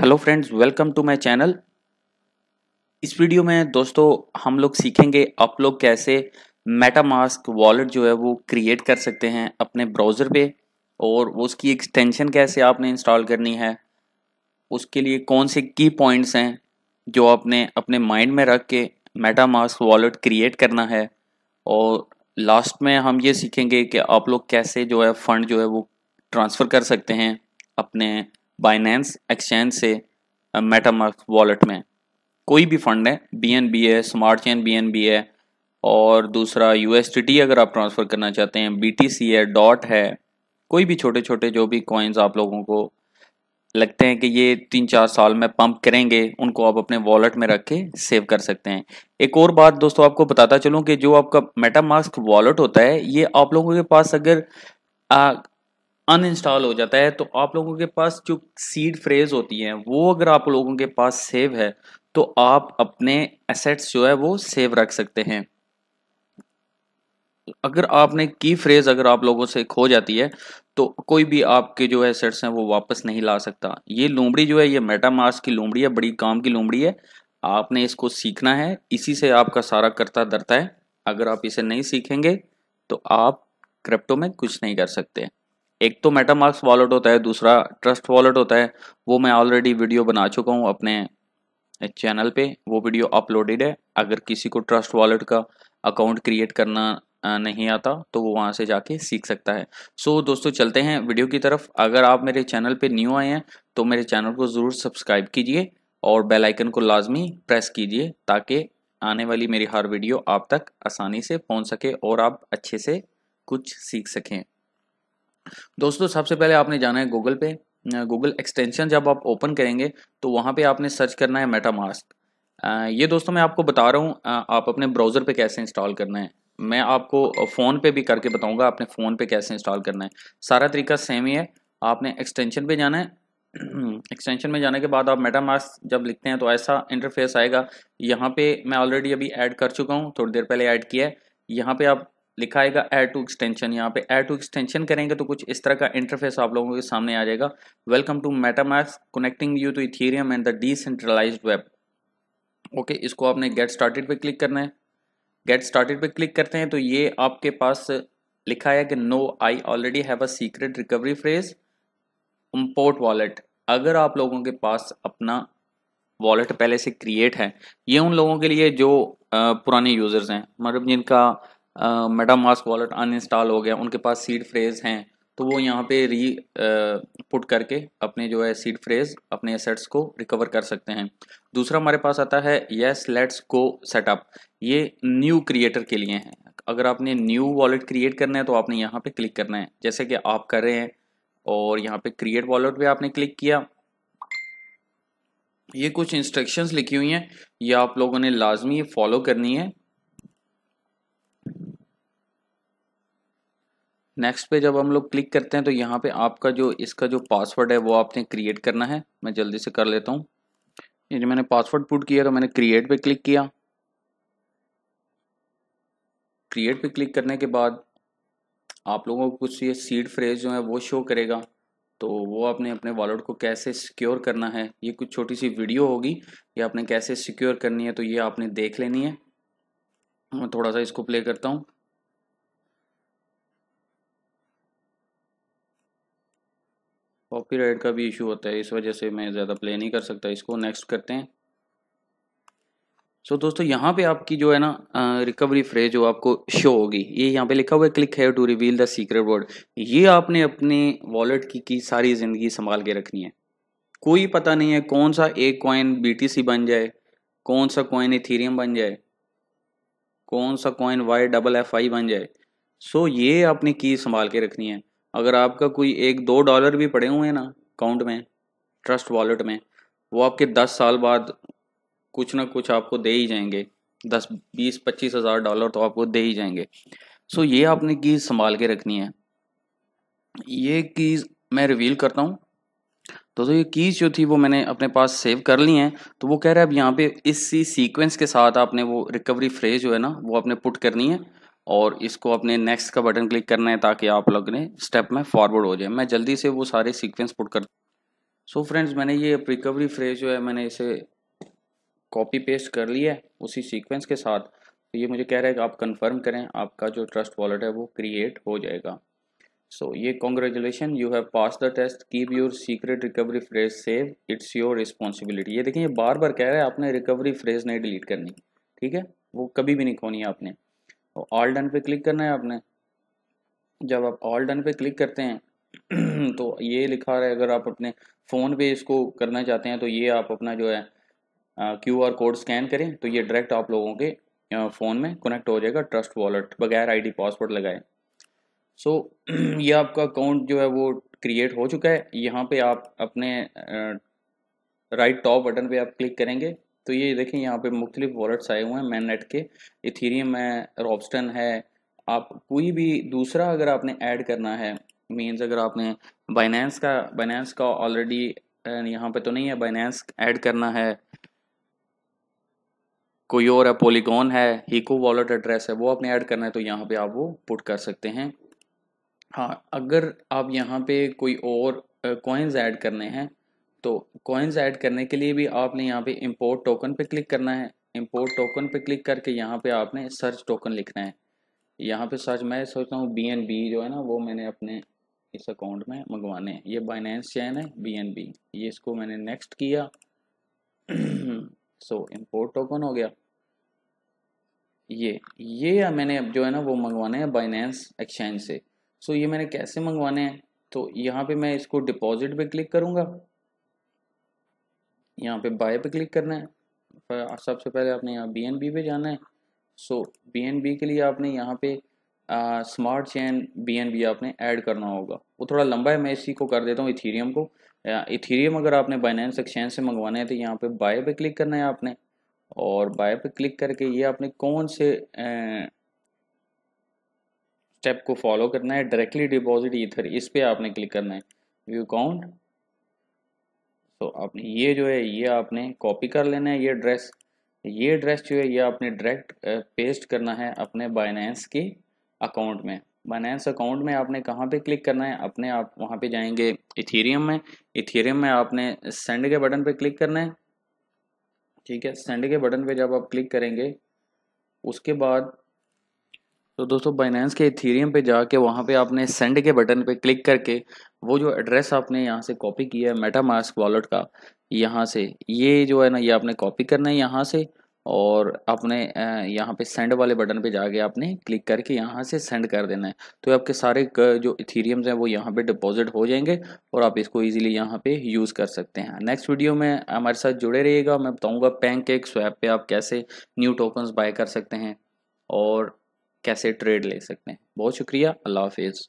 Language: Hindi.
hello friends welcome to my channel इस वीडियो में दोस्तों हम लोग सीखेंगे आप लोग कैसे मेटामास्क वॉलेट जो है वो क्रिएट कर सकते हैं अपने ब्राउज़र पे और उसकी एक्सटेंशन कैसे आपने इंस्टॉल करनी है उसके लिए कौन से की पॉइंट्स हैं जो आपने अपने माइंड में रख के मेटामास्क वॉलेट क्रिएट करना है और लास्ट में हम ये सीखेंगे कि आप लोग कैसे जो है फ़ंड जो है वो ट्रांसफ़र कर सकते हैं अपने बाइनेंस एक्सचेंज से मेटामर्स वॉलेट में कोई भी फंड है बी एन बी है smart chain B N B है और दूसरा यू एस टी टी अगर आप ट्रांसफ़र करना चाहते हैं बी टी सी है डॉट है कोई भी छोटे छोटे जो भी कॉइन्स आप लोगों को लगते हैं कि ये तीन चार साल में पंप करेंगे उनको आप अपने वॉलेट में रख के सेव कर सकते हैं एक और बात दोस्तों आपको बताता चलूँ कि जो आपका मेटामास्क वॉलेट होता है ये आप लोगों के पास अगर आ, अनइंस्टॉल हो जाता है तो आप लोगों के पास जो सीड फ्रेज होती है वो अगर आप लोगों के पास सेव है तो आप अपने एसेट्स जो है वो सेव रख सकते हैं अगर आपने की फ्रेज अगर आप लोगों से खो जाती है तो कोई भी आपके जो है एसेट्स हैं वो वापस नहीं ला सकता ये लोमड़ी जो है ये मेटामास की लोमड़ी है बड़ी काम की लोमड़ी है आपने इसको सीखना है इसी से आपका सारा करता धरता है अगर आप इसे नहीं सीखेंगे तो आप क्रिप्टो में कुछ नहीं कर सकते एक तो मेटामार्क्स वॉलेट होता है दूसरा ट्रस्ट वॉलेट होता है वो मैं ऑलरेडी वीडियो बना चुका हूँ अपने चैनल पे वो वीडियो अपलोडेड है अगर किसी को ट्रस्ट वॉलेट का अकाउंट क्रिएट करना नहीं आता तो वो वहाँ से जाके सीख सकता है सो so, दोस्तों चलते हैं वीडियो की तरफ अगर आप मेरे चैनल पे न्यू आए हैं तो मेरे चैनल को ज़रूर सब्सक्राइब कीजिए और बेल आइकन को लाजमी प्रेस कीजिए ताकि आने वाली मेरी हर वीडियो आप तक आसानी से पहुँच सके और आप अच्छे से कुछ सीख सकें दोस्तों सबसे पहले आपने जाना है गूगल पे गूगल एक्सटेंशन जब आप ओपन करेंगे तो वहाँ पे आपने सर्च करना है मेटामास्क ये दोस्तों मैं आपको बता रहा हूँ आप अपने ब्राउज़र पे कैसे इंस्टॉल करना है मैं आपको फ़ोन पे भी करके बताऊँगा आपने फ़ोन पे कैसे इंस्टॉल करना है सारा तरीका सेम ही है आपने एक्सटेंशन पे जाना है एक्सटेंशन में जाने के बाद आप मेटामास्क जब लिखते हैं तो ऐसा इंटरफेस आएगा यहाँ पे मैं ऑलरेडी अभी ऐड कर चुका हूँ थोड़ी देर पहले ऐड किया है यहाँ पे आप लिखा है एड टू एक्सटेंशन यहाँ पे एड टू एक्सटेंशन करेंगे तो कुछ इस तरह का इंटरफेस आप लोगों के सामने आ जाएगा welcome to MetaMask connecting you to Ethereum and the decentralise web okay इसको आपने गेट स्टार्टेड पे क्लिक करना है गेट स्टार्टेड पे क्लिक करते हैं तो ये आपके पास लिखा है कि no I already have a secret recovery phrase import wallet अगर आप लोगों के पास अपना वॉलेट पहले से क्रिएट है ये उन लोगों के लिए जो पुराने यूज़र्स हैं मतलब जिनका मेटामास्क वॉलेट अनइंस्टॉल हो गया उनके पास सीड फ्रेज हैं तो वो यहाँ पे री पुट करके अपने जो है सीड फ्रेज अपने एसेट्स को रिकवर कर सकते हैं दूसरा हमारे पास आता है येस लेट्स गो सेटअप ये न्यू क्रिएटर के लिए हैं अगर आपने न्यू वॉलेट क्रिएट करना है तो आपने यहाँ पे क्लिक करना है जैसे कि आप कर रहे हैं और यहाँ पे क्रिएट वॉलेट पे आपने क्लिक किया ये कुछ इंस्ट्रक्शंस लिखी हुई हैं ये आप लोगों ने लाजमी फॉलो करनी है नेक्स्ट पे जब हम लोग क्लिक करते हैं तो यहाँ पे आपका जो इसका जो पासवर्ड है वो आपने क्रिएट करना है मैं जल्दी से कर लेता हूँ ये जो मैंने पासवर्ड पुट किया तो मैंने क्रिएट पे क्लिक किया क्रिएट पे क्लिक करने के बाद आप लोगों को कुछ ये सीड फ्रेज जो है वो शो करेगा तो वो आपने अपने वॉलेट को कैसे सिक्योर करना है ये कुछ छोटी सी वीडियो होगी ये आपने कैसे सिक्योर करनी है तो ये आपने देख लेनी है मैं थोड़ा सा इसको प्ले करता हूँ कॉपीराइट का भी इशू होता है इस वजह से मैं ज़्यादा प्ले नहीं कर सकता इसको नेक्स्ट करते हैं सो so, दोस्तों यहाँ पे आपकी जो है ना रिकवरी फ्रेज जो आपको शो होगी ये यहाँ पे लिखा हुआ है क्लिक है to reveal the secret word ये आपने अपने वॉलेट की, की सारी ज़िंदगी संभाल के रखनी है कोई पता नहीं है कौन सा एक कॉइन बीटीसी बन जाए कौन सा कॉइन इथीरियम बन जाए कौन सा coin Y double F I बन जाए सो so, ये आपने की संभाल के रखनी है अगर आपका कोई एक दो डॉलर भी पड़े हुए हैं ना अकाउंट में ट्रस्ट वॉलेट में वो आपके दस साल बाद कुछ ना कुछ आपको दे ही जाएंगे दस बीस पच्चीस हज़ार डॉलर तो आपको दे ही जाएंगे सो ये आपने कीज़ संभाल के रखनी है ये कीज़ मैं रिवील करता हूँ तो, तो ये कीज़ जो थी वो मैंने अपने पास सेव कर ली हैं तो वो कह रहा है अब यहाँ पे इसी सीक्वेंस के साथ आपने वो रिकवरी फ्रेज जो है ना वो आपने पुट करनी है और इसको अपने नेक्स्ट का बटन क्लिक करना है ताकि आप लोग ने स्टेप में फॉरवर्ड हो जाए मैं जल्दी से वो सारे सीक्वेंस पुट कर सो so फ्रेंड्स मैंने ये रिकवरी फ्रेज जो है मैंने इसे कॉपी पेस्ट कर लिया है उसी सीक्वेंस के साथ तो ये मुझे कह रहा है कि आप कंफर्म करें आपका जो ट्रस्ट वॉलेट है वो क्रिएट हो जाएगा सो so, ये congratulation you have pass the test keep your secret recovery phrase save it's your responsibility ये देखिए ये बार बार कह रहा है आपने रिकवरी फ्रेज नहीं डिलीट करनी ठीक है वो कभी भी नहीं खोनी है आपने ऑल तो डन पे क्लिक करना है आपने जब आप ऑल डन पे क्लिक करते हैं तो ये लिखा रहा है अगर आप अपने फ़ोन पे इसको करना चाहते हैं तो ये आप अपना जो है क्यू आर कोड स्कैन करें तो ये डायरेक्ट आप लोगों के फ़ोन में कनेक्ट हो जाएगा ट्रस्ट वॉलेट बगैर आईडी पासवर्ड लगाए सो so, ये आपका अकाउंट जो है वो क्रिएट हो चुका है यहाँ पे आप अपने राइट टॉप बटन पे आप क्लिक करेंगे तो ये देखें यहाँ पे मुख्तलिफ वॉलेट्स आए हुए हैं मैन नेट के इथीरियम है रॉबस्टन है आप कोई भी दूसरा अगर आपने ऐड करना है मीन्स अगर आपने बाइनेंस का बाइनेंस का ऑलरेडी यहाँ पे तो नहीं है बाइनेंस ऐड करना है कोई और है पोलिकॉन है हीको वॉलेट एड्रेस है वो आपने ऐड करना है तो यहाँ पे आप वो पुट कर सकते हैं हाँ अगर आप यहाँ पे कोई और कॉइन्स ऐड करने हैं तो कॉइन्स ऐड करने के लिए भी आपने यहाँ पे इंपोर्ट टोकन पे क्लिक करना है इंपोर्ट टोकन पे क्लिक करके यहाँ पे आपने सर्च टोकन लिखना है यहाँ पे सर्च मैं सोचता हूँ बी एन बी जो है ना वो मैंने अपने इस अकाउंट में मंगवाने हैं ये बाइनेंस चैन है बी एन बी ये इसको मैंने नेक्स्ट किया सो इम्पोर्ट टोकन हो गया ये ये मैंने अब जो है ना वो मंगवाने हैं बाइनेंस एक्सचेंज से सो ये मैंने कैसे मंगवाने हैं तो यहाँ पे मैं इसको डिपॉजिट पे क्लिक करूँगा यहाँ पे बाय पे क्लिक करना है सबसे पहले आपने यहाँ बी एन बी पे जाना है सो बी एन बी के लिए आपने यहाँ पे smart chain B N B आपने ऐड करना होगा वो थोड़ा लंबा है मैं इसी को कर देता हूँ इथीरियम को इथीरियम अगर आपने बाइनेंस एक्सचेंज से मंगवाना है तो यहाँ पे बाय पे क्लिक करना है आपने और बाय पे क्लिक करके ये आपने कौन से स्टेप को फॉलो करना है डायरेक्टली डिपॉजिट इथर इस पर आपने क्लिक करना है व्यू अकाउंट सो तो so, ये जो है ये आपने कॉपी कर लेना है ये ड्रेस ये ड्रेस जो है ये आपने डायरेक्ट पेस्ट करना है अपने बाइनेंस के अकाउंट में बाइनेंस अकाउंट में आपने कहाँ पे क्लिक करना है अपने आप वहाँ पे जाएंगे इथेरियम में इथेरियम में आपने सेंड के बटन पे क्लिक करना है ठीक है सेंड के बटन पे जब आप क्लिक करेंगे उसके बाद तो दोस्तों बाइनेंस के इथीरियम पे जाके वहाँ पे आपने सेंड के बटन पे क्लिक करके वो जो एड्रेस आपने यहाँ से कॉपी किया है मेटा मास्क वॉलेट का यहाँ से ये जो है ना ये आपने कॉपी करना है यहाँ से और आपने यहाँ पे सेंड वाले बटन पे जाके आपने क्लिक करके यहाँ से सेंड कर देना है तो आपके सारे जो इथीरियम्स हैं वो यहाँ पे डिपॉजिट हो जाएंगे और आप इसको इजीली यहाँ पे यूज़ कर सकते हैं नेक्स्ट वीडियो में हमारे साथ जुड़े रहिएगा मैं बताऊँगा पैंक केक स्वैप पे आप कैसे न्यू टोकन्स बाय कर सकते हैं और कैसे ट्रेड ले सकते हैं बहुत शुक्रिया अल्लाह हाफिज़